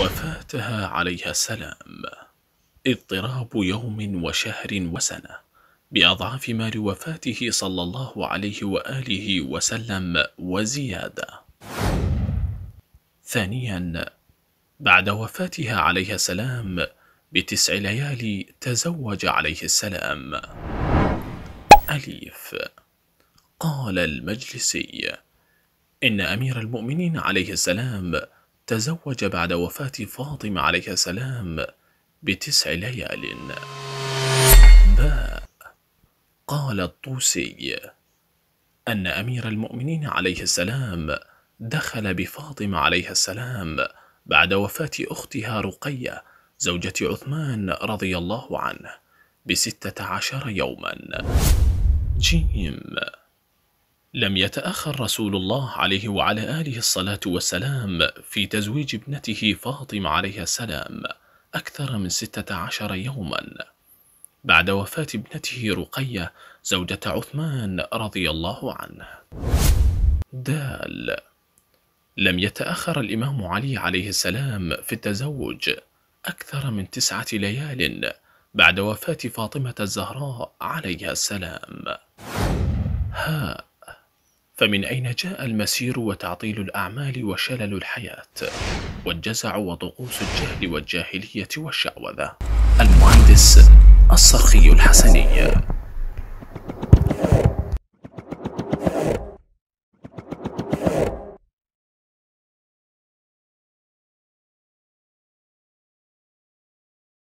وفاتها عليها السلام اضطراب يوم وشهر وسنة بأضعاف ما لوفاته صلى الله عليه وآله وسلم وزيادة ثانيا بعد وفاتها عليها السلام بتسع ليالي تزوج عليه السلام أليف قال المجلسي إن أمير المؤمنين عليه السلام تزوج بعد وفاة فاطمة عليه السلام بتسع ليال باء قال الطوسي أن أمير المؤمنين عليه السلام دخل بفاطمة عليه السلام بعد وفاة أختها رقية زوجة عثمان رضي الله عنه بستة عشر يوما جيم لم يتأخر رسول الله عليه وعلى آله الصلاة والسلام في تزويج ابنته فاطمة عليها السلام أكثر من ستة عشر يوما بعد وفاة ابنته رقية زوجة عثمان رضي الله عنه دال لم يتأخر الإمام علي عليه السلام في التزوج أكثر من تسعة ليال بعد وفاة فاطمة الزهراء عليها السلام هاء فمن أين جاء المسير وتعطيل الأعمال وشلل الحياة والجزع وطقوس الجهل والجاهلية والشعوذة المهندس الصرخي الحسني